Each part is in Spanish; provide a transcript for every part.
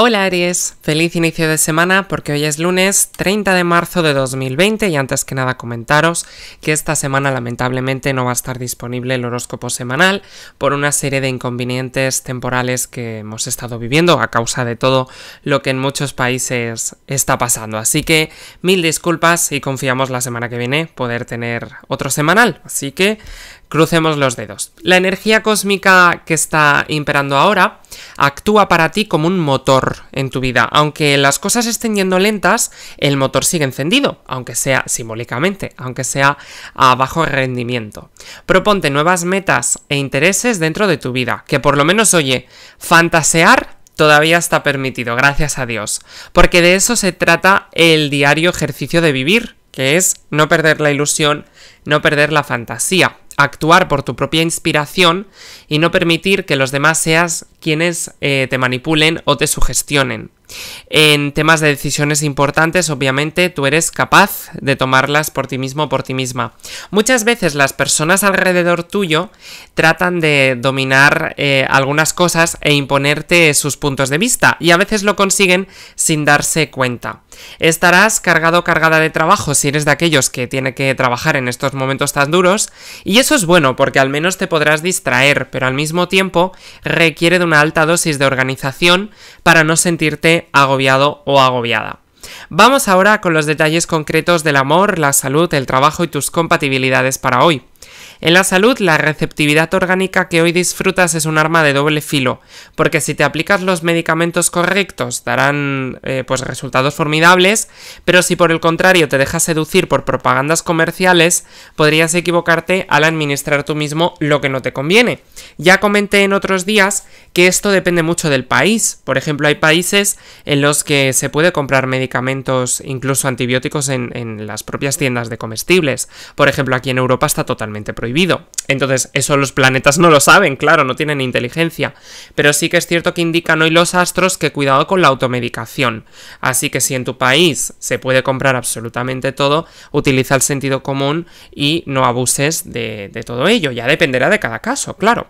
Hola Aries, feliz inicio de semana porque hoy es lunes 30 de marzo de 2020 y antes que nada comentaros que esta semana lamentablemente no va a estar disponible el horóscopo semanal por una serie de inconvenientes temporales que hemos estado viviendo a causa de todo lo que en muchos países está pasando. Así que mil disculpas y confiamos la semana que viene poder tener otro semanal. Así que Crucemos los dedos. La energía cósmica que está imperando ahora actúa para ti como un motor en tu vida. Aunque las cosas estén yendo lentas, el motor sigue encendido, aunque sea simbólicamente, aunque sea a bajo rendimiento. Proponte nuevas metas e intereses dentro de tu vida, que por lo menos, oye, fantasear todavía está permitido, gracias a Dios. Porque de eso se trata el diario ejercicio de vivir, que es no perder la ilusión, no perder la fantasía actuar por tu propia inspiración y no permitir que los demás seas quienes eh, te manipulen o te sugestionen. En temas de decisiones importantes, obviamente, tú eres capaz de tomarlas por ti mismo o por ti misma. Muchas veces las personas alrededor tuyo tratan de dominar eh, algunas cosas e imponerte sus puntos de vista, y a veces lo consiguen sin darse cuenta. Estarás cargado o cargada de trabajo si eres de aquellos que tiene que trabajar en estos momentos tan duros, y eso es bueno porque al menos te podrás distraer, pero al mismo tiempo requiere de una alta dosis de organización para no sentirte agobiado o agobiada. Vamos ahora con los detalles concretos del amor, la salud, el trabajo y tus compatibilidades para hoy. En la salud, la receptividad orgánica que hoy disfrutas es un arma de doble filo, porque si te aplicas los medicamentos correctos darán eh, pues resultados formidables, pero si por el contrario te dejas seducir por propagandas comerciales, podrías equivocarte al administrar tú mismo lo que no te conviene. Ya comenté en otros días que esto depende mucho del país. Por ejemplo, hay países en los que se puede comprar medicamentos, incluso antibióticos, en, en las propias tiendas de comestibles. Por ejemplo, aquí en Europa está totalmente prohibido entonces, eso los planetas no lo saben, claro, no tienen inteligencia. Pero sí que es cierto que indican hoy los astros que cuidado con la automedicación. Así que si en tu país se puede comprar absolutamente todo, utiliza el sentido común y no abuses de, de todo ello. Ya dependerá de cada caso, claro.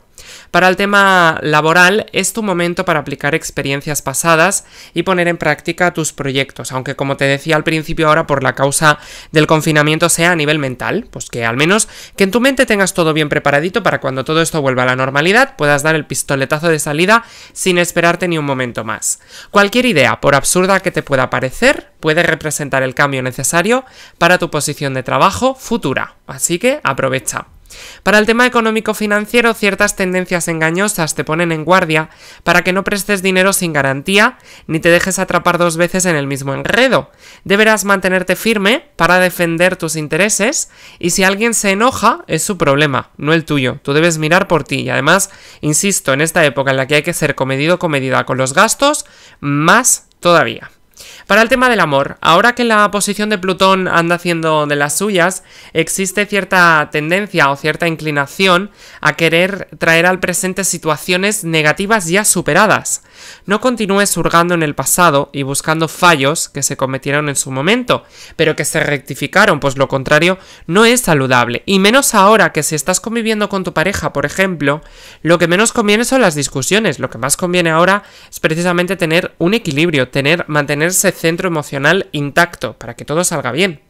Para el tema laboral es tu momento para aplicar experiencias pasadas y poner en práctica tus proyectos, aunque como te decía al principio ahora por la causa del confinamiento sea a nivel mental, pues que al menos que en tu mente tengas todo bien preparadito para cuando todo esto vuelva a la normalidad puedas dar el pistoletazo de salida sin esperarte ni un momento más. Cualquier idea, por absurda que te pueda parecer, puede representar el cambio necesario para tu posición de trabajo futura, así que aprovecha. Para el tema económico-financiero, ciertas tendencias engañosas te ponen en guardia para que no prestes dinero sin garantía ni te dejes atrapar dos veces en el mismo enredo. Deberás mantenerte firme para defender tus intereses y si alguien se enoja es su problema, no el tuyo. Tú debes mirar por ti y además, insisto, en esta época en la que hay que ser comedido comedida con los gastos, más todavía. Para el tema del amor, ahora que la posición de Plutón anda haciendo de las suyas, existe cierta tendencia o cierta inclinación a querer traer al presente situaciones negativas ya superadas. No continúes surgando en el pasado y buscando fallos que se cometieron en su momento, pero que se rectificaron, pues lo contrario no es saludable. Y menos ahora que si estás conviviendo con tu pareja, por ejemplo, lo que menos conviene son las discusiones, lo que más conviene ahora es precisamente tener un equilibrio, tener, mantenerse centro emocional intacto para que todo salga bien.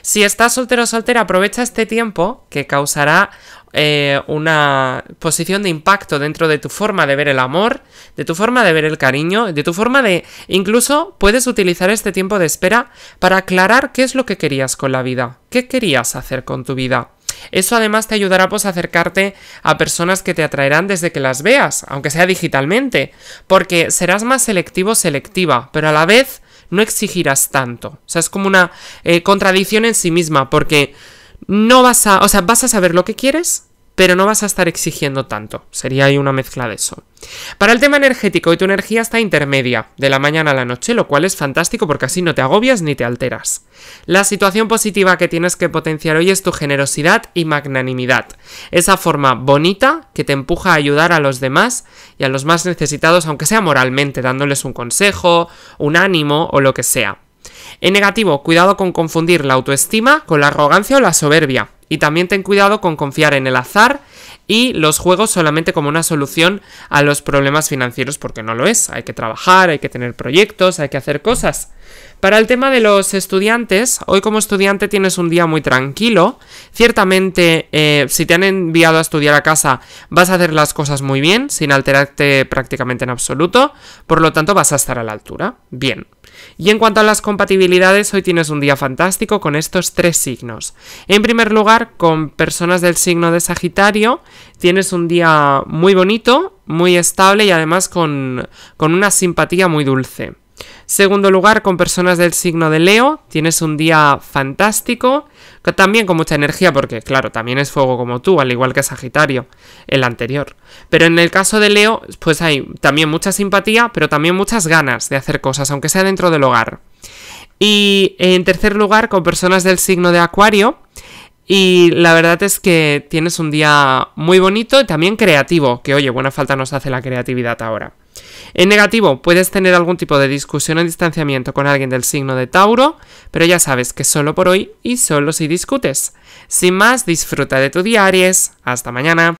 Si estás soltero o soltera, aprovecha este tiempo que causará eh, una posición de impacto dentro de tu forma de ver el amor, de tu forma de ver el cariño, de tu forma de... Incluso puedes utilizar este tiempo de espera para aclarar qué es lo que querías con la vida, qué querías hacer con tu vida. Eso además te ayudará pues a acercarte a personas que te atraerán desde que las veas, aunque sea digitalmente, porque serás más selectivo selectiva, pero a la vez no exigirás tanto. O sea, es como una eh, contradicción en sí misma, porque no vas a, o sea, vas a saber lo que quieres, pero no vas a estar exigiendo tanto. Sería ahí una mezcla de eso. Para el tema energético, hoy tu energía está intermedia, de la mañana a la noche, lo cual es fantástico porque así no te agobias ni te alteras. La situación positiva que tienes que potenciar hoy es tu generosidad y magnanimidad, esa forma bonita que te empuja a ayudar a los demás y a los más necesitados, aunque sea moralmente, dándoles un consejo, un ánimo o lo que sea. En negativo, cuidado con confundir la autoestima con la arrogancia o la soberbia. Y también ten cuidado con confiar en el azar y los juegos solamente como una solución a los problemas financieros, porque no lo es. Hay que trabajar, hay que tener proyectos, hay que hacer cosas. Para el tema de los estudiantes, hoy como estudiante tienes un día muy tranquilo. Ciertamente, eh, si te han enviado a estudiar a casa, vas a hacer las cosas muy bien, sin alterarte prácticamente en absoluto. Por lo tanto, vas a estar a la altura. Bien. Y en cuanto a las compatibilidades, hoy tienes un día fantástico con estos tres signos. En primer lugar, con personas del signo de Sagitario, tienes un día muy bonito, muy estable y además con, con una simpatía muy dulce. Segundo lugar, con personas del signo de Leo, tienes un día fantástico, también con mucha energía, porque claro, también es fuego como tú, al igual que Sagitario, el anterior. Pero en el caso de Leo, pues hay también mucha simpatía, pero también muchas ganas de hacer cosas, aunque sea dentro del hogar. Y en tercer lugar, con personas del signo de Acuario, y la verdad es que tienes un día muy bonito y también creativo, que oye, buena falta nos hace la creatividad ahora. En negativo, puedes tener algún tipo de discusión o distanciamiento con alguien del signo de Tauro, pero ya sabes que solo por hoy y solo si discutes. Sin más, disfruta de tu diaries. Hasta mañana.